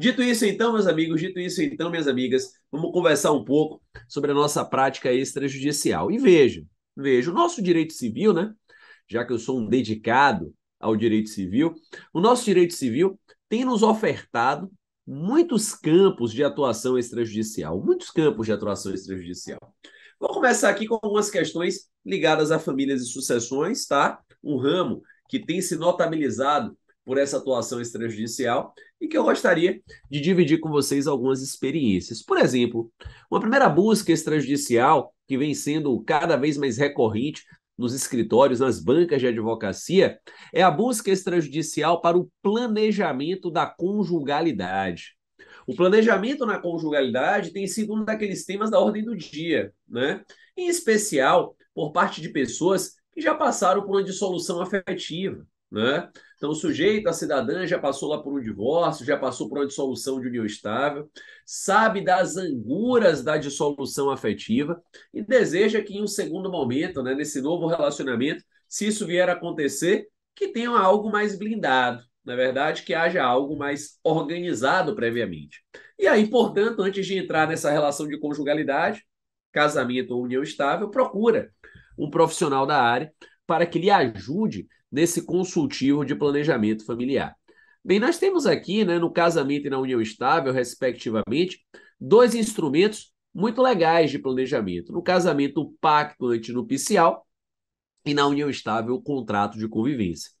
Dito isso, então, meus amigos, dito isso, então, minhas amigas, vamos conversar um pouco sobre a nossa prática extrajudicial. E veja, veja, o nosso direito civil, né? Já que eu sou um dedicado ao direito civil, o nosso direito civil tem nos ofertado muitos campos de atuação extrajudicial, muitos campos de atuação extrajudicial. Vou começar aqui com algumas questões ligadas a famílias e sucessões, tá? Um ramo que tem se notabilizado por essa atuação extrajudicial e que eu gostaria de dividir com vocês algumas experiências. Por exemplo, uma primeira busca extrajudicial que vem sendo cada vez mais recorrente nos escritórios, nas bancas de advocacia, é a busca extrajudicial para o planejamento da conjugalidade. O planejamento na conjugalidade tem sido um daqueles temas da ordem do dia, né? Em especial por parte de pessoas que já passaram por uma dissolução afetiva, né? Então, o sujeito, a cidadã, já passou lá por um divórcio, já passou por uma dissolução de união estável, sabe das anguras da dissolução afetiva e deseja que, em um segundo momento, né, nesse novo relacionamento, se isso vier a acontecer, que tenha algo mais blindado, na verdade, que haja algo mais organizado previamente. E aí, portanto, antes de entrar nessa relação de conjugalidade, casamento ou união estável, procura um profissional da área para que lhe ajude nesse consultivo de planejamento familiar. Bem, nós temos aqui, né, no casamento e na união estável, respectivamente, dois instrumentos muito legais de planejamento. No casamento, o pacto antinupcial e na união estável, o contrato de convivência.